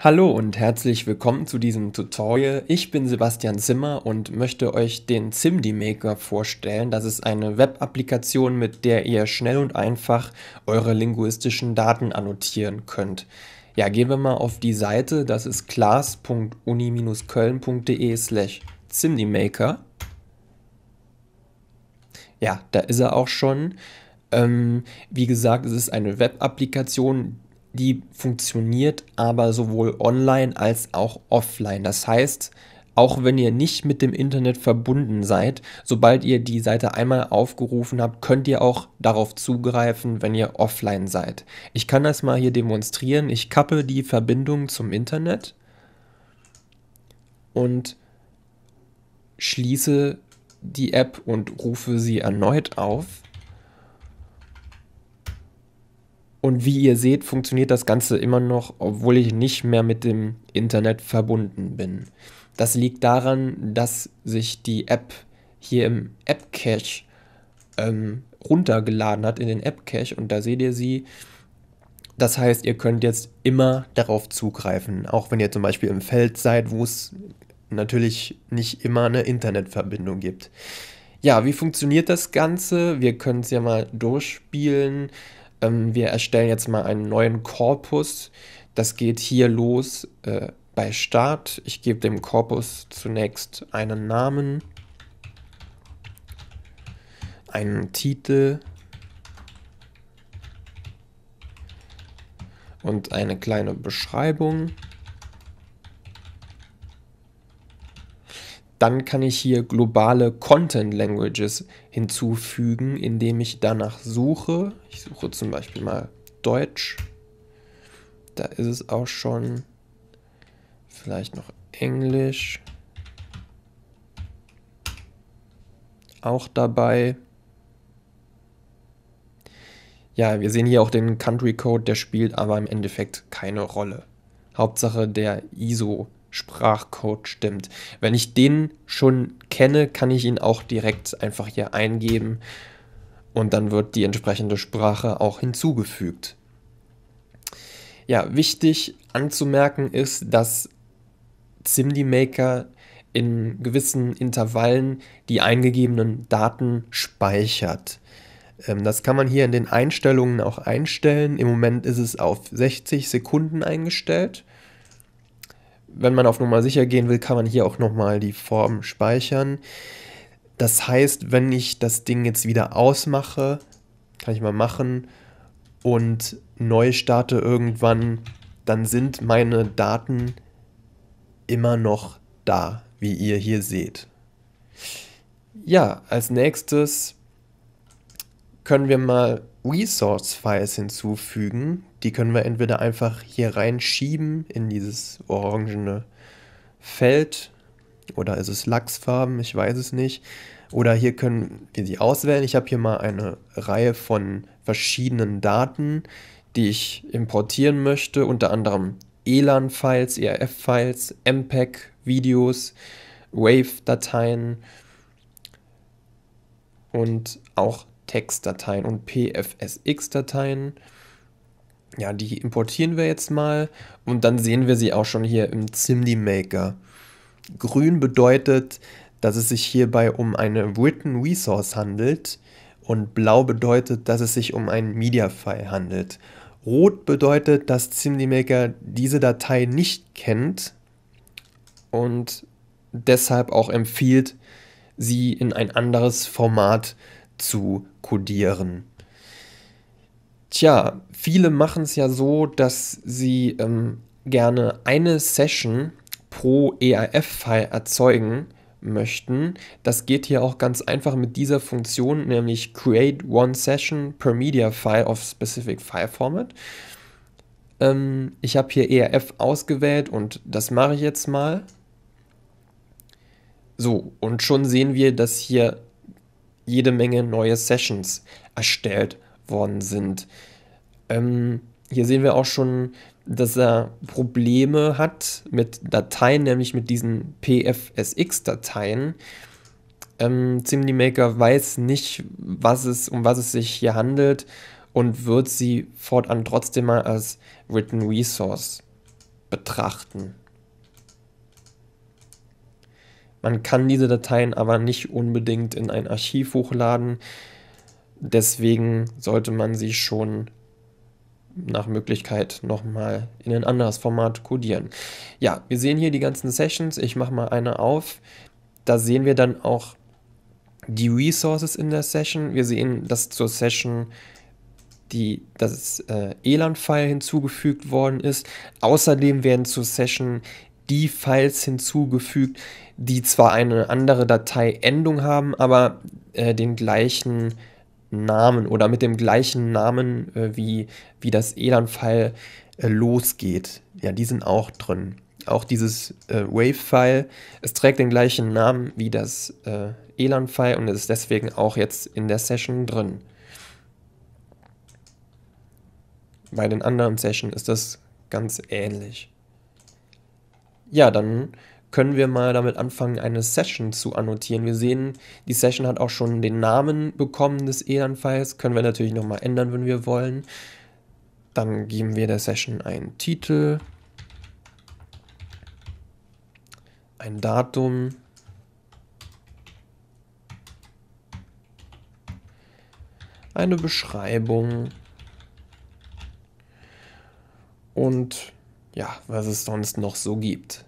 Hallo und herzlich willkommen zu diesem Tutorial. Ich bin Sebastian Zimmer und möchte euch den Simdi Maker vorstellen. Das ist eine Web-Applikation, mit der ihr schnell und einfach eure linguistischen Daten annotieren könnt. Ja, gehen wir mal auf die Seite. Das ist class.uni-köln.de slash Maker. Ja, da ist er auch schon. Ähm, wie gesagt, es ist eine Web-Applikation, die funktioniert aber sowohl online als auch offline. Das heißt, auch wenn ihr nicht mit dem Internet verbunden seid, sobald ihr die Seite einmal aufgerufen habt, könnt ihr auch darauf zugreifen, wenn ihr offline seid. Ich kann das mal hier demonstrieren. Ich kappe die Verbindung zum Internet und schließe die App und rufe sie erneut auf. Und wie ihr seht, funktioniert das Ganze immer noch, obwohl ich nicht mehr mit dem Internet verbunden bin. Das liegt daran, dass sich die App hier im App Cache ähm, runtergeladen hat in den App Cache und da seht ihr sie. Das heißt, ihr könnt jetzt immer darauf zugreifen, auch wenn ihr zum Beispiel im Feld seid, wo es natürlich nicht immer eine Internetverbindung gibt. Ja, wie funktioniert das Ganze? Wir können es ja mal durchspielen. Ähm, wir erstellen jetzt mal einen neuen Korpus. Das geht hier los äh, bei Start. Ich gebe dem Korpus zunächst einen Namen, einen Titel und eine kleine Beschreibung. Dann kann ich hier globale Content Languages hinzufügen, indem ich danach suche. Ich suche zum Beispiel mal Deutsch. Da ist es auch schon. Vielleicht noch Englisch. Auch dabei. Ja, wir sehen hier auch den Country Code, der spielt aber im Endeffekt keine Rolle. Hauptsache der ISO Sprachcode stimmt. Wenn ich den schon kenne, kann ich ihn auch direkt einfach hier eingeben und dann wird die entsprechende Sprache auch hinzugefügt. Ja, wichtig anzumerken ist, dass Simdi Maker in gewissen Intervallen die eingegebenen Daten speichert. Ähm, das kann man hier in den Einstellungen auch einstellen. Im Moment ist es auf 60 Sekunden eingestellt wenn man auf Nummer sicher gehen will, kann man hier auch nochmal die Form speichern. Das heißt, wenn ich das Ding jetzt wieder ausmache, kann ich mal machen und neu starte irgendwann, dann sind meine Daten immer noch da, wie ihr hier seht. Ja, als nächstes können wir mal Resource Files hinzufügen. Die können wir entweder einfach hier reinschieben in dieses orangene Feld oder ist es Lachsfarben, ich weiß es nicht. Oder hier können wir sie auswählen. Ich habe hier mal eine Reihe von verschiedenen Daten, die ich importieren möchte, unter anderem ELAN-Files, ERF-Files, MPEG-Videos, WAVE-Dateien und auch Textdateien und PFSX-Dateien. Ja, die importieren wir jetzt mal und dann sehen wir sie auch schon hier im Zimdi Maker. Grün bedeutet, dass es sich hierbei um eine Written Resource handelt und blau bedeutet, dass es sich um einen Media-File handelt. Rot bedeutet, dass Zimdi Maker diese Datei nicht kennt und deshalb auch empfiehlt, sie in ein anderes Format zu codieren. Tja, viele machen es ja so, dass sie ähm, gerne eine Session pro EAF-File erzeugen möchten. Das geht hier auch ganz einfach mit dieser Funktion, nämlich Create One Session per Media File of Specific File Format. Ähm, ich habe hier ERF ausgewählt und das mache ich jetzt mal. So, und schon sehen wir, dass hier jede Menge neue Sessions erstellt werden worden sind. Ähm, hier sehen wir auch schon, dass er Probleme hat mit Dateien, nämlich mit diesen PFSX-Dateien. Ähm, Zimni Maker weiß nicht, was es, um was es sich hier handelt und wird sie fortan trotzdem mal als Written Resource betrachten. Man kann diese Dateien aber nicht unbedingt in ein Archiv hochladen. Deswegen sollte man sie schon nach Möglichkeit nochmal in ein anderes Format codieren. Ja, wir sehen hier die ganzen Sessions. Ich mache mal eine auf. Da sehen wir dann auch die Resources in der Session. Wir sehen, dass zur Session die, das äh, ELAN-File hinzugefügt worden ist. Außerdem werden zur Session die Files hinzugefügt, die zwar eine andere Dateiendung haben, aber äh, den gleichen Namen oder mit dem gleichen Namen äh, wie, wie das Elan-File äh, losgeht. Ja, die sind auch drin. Auch dieses äh, Wave-File, es trägt den gleichen Namen wie das äh, Elan-File und ist deswegen auch jetzt in der Session drin. Bei den anderen Sessions ist das ganz ähnlich. Ja, dann können wir mal damit anfangen, eine Session zu annotieren. Wir sehen, die Session hat auch schon den Namen bekommen des Elan-Files. Können wir natürlich nochmal ändern, wenn wir wollen. Dann geben wir der Session einen Titel, ein Datum, eine Beschreibung und ja, was es sonst noch so gibt.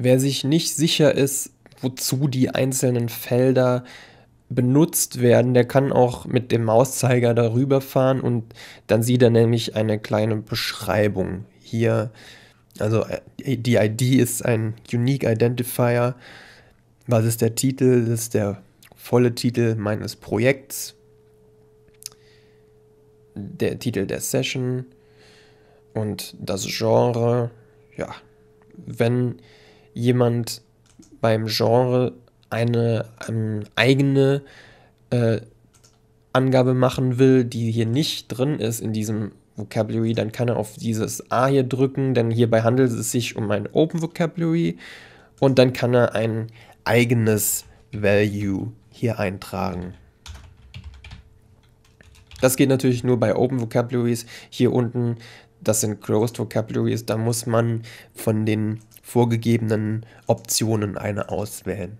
Wer sich nicht sicher ist, wozu die einzelnen Felder benutzt werden, der kann auch mit dem Mauszeiger darüber fahren und dann sieht er nämlich eine kleine Beschreibung hier. Also äh, die ID ist ein Unique Identifier. Was ist der Titel? Das ist der volle Titel meines Projekts. Der Titel der Session und das Genre. Ja, wenn jemand beim Genre eine, eine ähm, eigene äh, Angabe machen will, die hier nicht drin ist in diesem Vocabulary, dann kann er auf dieses A hier drücken, denn hierbei handelt es sich um ein Open Vocabulary und dann kann er ein eigenes Value hier eintragen. Das geht natürlich nur bei Open Vocabularies. Hier unten, das sind Closed Vocabularies, da muss man von den vorgegebenen Optionen eine auswählen.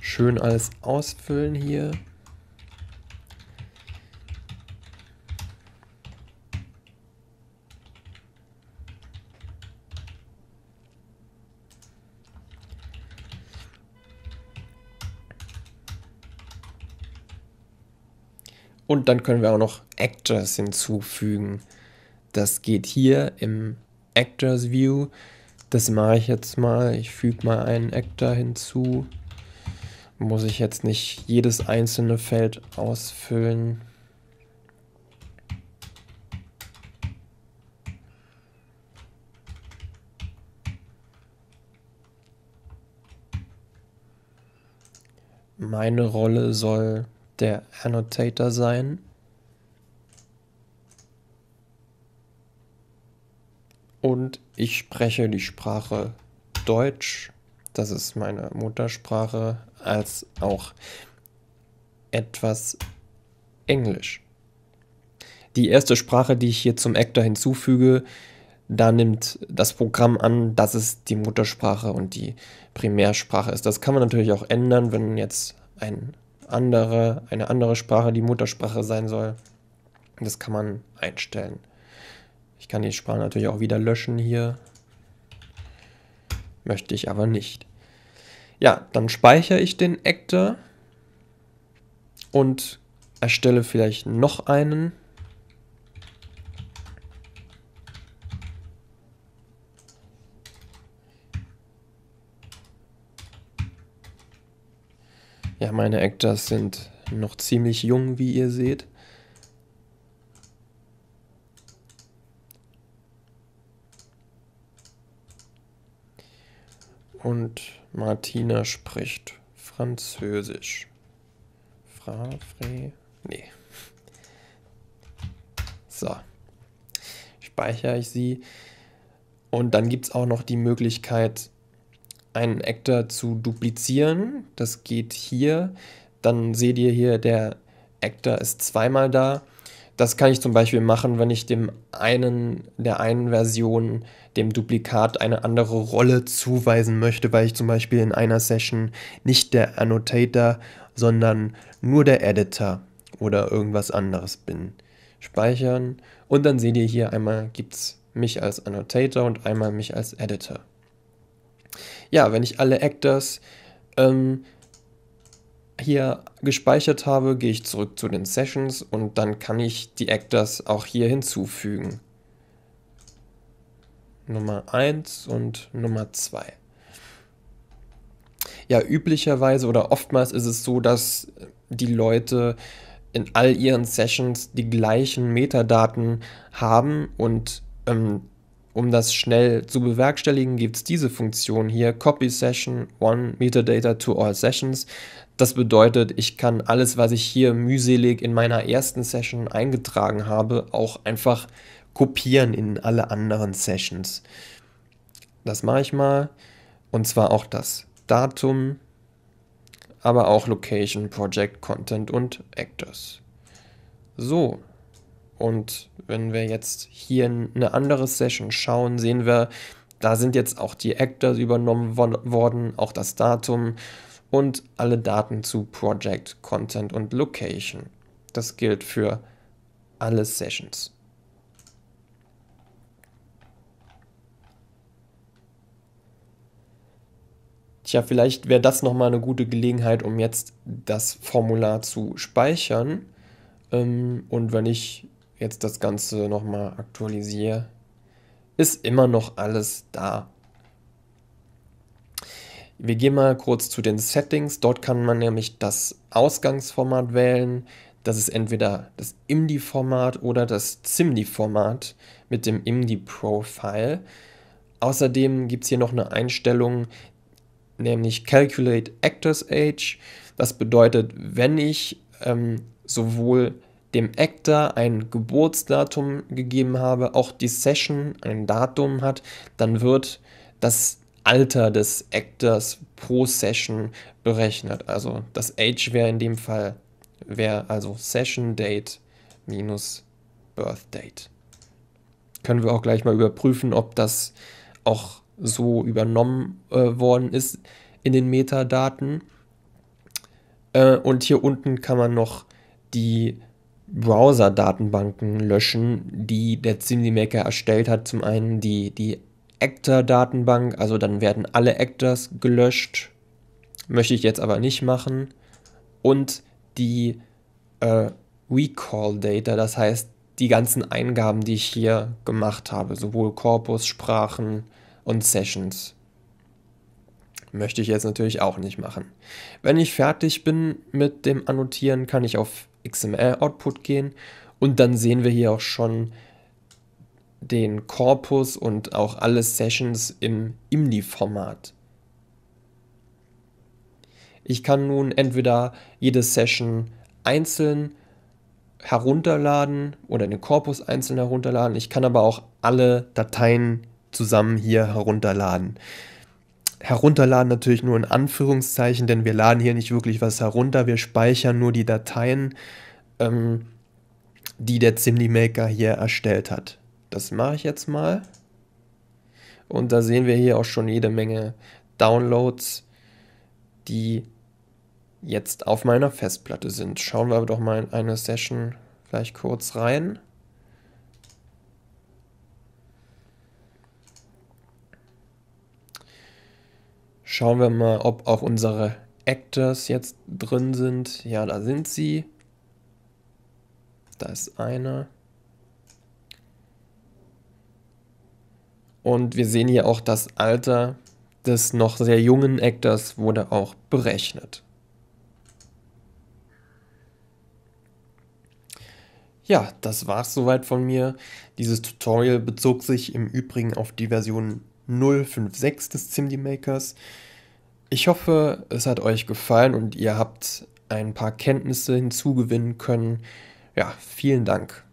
Schön alles ausfüllen hier. Und dann können wir auch noch Actors hinzufügen. Das geht hier im Actors View. Das mache ich jetzt mal. Ich füge mal einen Actor hinzu. Muss ich jetzt nicht jedes einzelne Feld ausfüllen. Meine Rolle soll der Annotator sein. Und ich spreche die Sprache Deutsch, das ist meine Muttersprache, als auch etwas Englisch. Die erste Sprache, die ich hier zum Actor hinzufüge, da nimmt das Programm an, dass es die Muttersprache und die Primärsprache ist. Das kann man natürlich auch ändern, wenn jetzt ein andere, eine andere Sprache die Muttersprache sein soll. Das kann man einstellen. Ich kann die Sprache natürlich auch wieder löschen hier. Möchte ich aber nicht. Ja, dann speichere ich den Actor und erstelle vielleicht noch einen. Ja, meine Actors sind noch ziemlich jung, wie ihr seht. Und Martina spricht Französisch. Fra, fre, nee. So. Speichere ich sie. Und dann gibt es auch noch die Möglichkeit, einen Actor zu duplizieren. Das geht hier. Dann seht ihr hier, der Actor ist zweimal da. Das kann ich zum Beispiel machen, wenn ich dem einen, der einen Version, dem Duplikat eine andere Rolle zuweisen möchte, weil ich zum Beispiel in einer Session nicht der Annotator, sondern nur der Editor oder irgendwas anderes bin. Speichern und dann seht ihr hier einmal gibt es mich als Annotator und einmal mich als Editor ja, wenn ich alle Actors ähm, hier gespeichert habe, gehe ich zurück zu den Sessions und dann kann ich die Actors auch hier hinzufügen. Nummer 1 und Nummer 2. Ja, üblicherweise oder oftmals ist es so, dass die Leute in all ihren Sessions die gleichen Metadaten haben und ähm, um das schnell zu bewerkstelligen, gibt es diese Funktion hier, Copy Session One Metadata to All Sessions. Das bedeutet, ich kann alles, was ich hier mühselig in meiner ersten Session eingetragen habe, auch einfach kopieren in alle anderen Sessions. Das mache ich mal. Und zwar auch das Datum, aber auch Location, Project, Content und Actors. So, und wenn wir jetzt hier in eine andere Session schauen, sehen wir, da sind jetzt auch die Actors übernommen worden, auch das Datum und alle Daten zu Project, Content und Location. Das gilt für alle Sessions. Tja, vielleicht wäre das nochmal eine gute Gelegenheit, um jetzt das Formular zu speichern. Ähm, und wenn ich jetzt das Ganze nochmal aktualisiere, ist immer noch alles da. Wir gehen mal kurz zu den Settings. Dort kann man nämlich das Ausgangsformat wählen. Das ist entweder das IMDI-Format oder das ZIMDI-Format mit dem IMDI-Profile. Außerdem gibt es hier noch eine Einstellung, nämlich Calculate Actors Age. Das bedeutet, wenn ich ähm, sowohl dem Actor ein Geburtsdatum gegeben habe, auch die Session ein Datum hat, dann wird das Alter des Actors pro Session berechnet. Also das Age wäre in dem Fall, wäre also Session Date minus Birth Date. Können wir auch gleich mal überprüfen, ob das auch so übernommen äh, worden ist in den Metadaten. Äh, und hier unten kann man noch die Browser-Datenbanken löschen, die der Zimlimaker erstellt hat. Zum einen die, die Actor-Datenbank, also dann werden alle Actors gelöscht. Möchte ich jetzt aber nicht machen. Und die äh, Recall-Data, das heißt die ganzen Eingaben, die ich hier gemacht habe, sowohl Korpus, Sprachen und Sessions. Möchte ich jetzt natürlich auch nicht machen. Wenn ich fertig bin mit dem Annotieren, kann ich auf XML-Output gehen und dann sehen wir hier auch schon den Korpus und auch alle Sessions im IMDI-Format. Ich kann nun entweder jede Session einzeln herunterladen oder den Korpus einzeln herunterladen. Ich kann aber auch alle Dateien zusammen hier herunterladen. Herunterladen natürlich nur in Anführungszeichen, denn wir laden hier nicht wirklich was herunter, wir speichern nur die Dateien, ähm, die der Zimli Maker hier erstellt hat. Das mache ich jetzt mal. Und da sehen wir hier auch schon jede Menge Downloads, die jetzt auf meiner Festplatte sind. Schauen wir aber doch mal in eine Session gleich kurz rein. Schauen wir mal, ob auch unsere Actors jetzt drin sind. Ja, da sind sie. Da ist einer. Und wir sehen hier auch das Alter des noch sehr jungen Actors wurde auch berechnet. Ja, das war's soweit von mir. Dieses Tutorial bezog sich im Übrigen auf die Version 056 des Zimdi Makers. Ich hoffe, es hat euch gefallen und ihr habt ein paar Kenntnisse hinzugewinnen können. Ja, vielen Dank.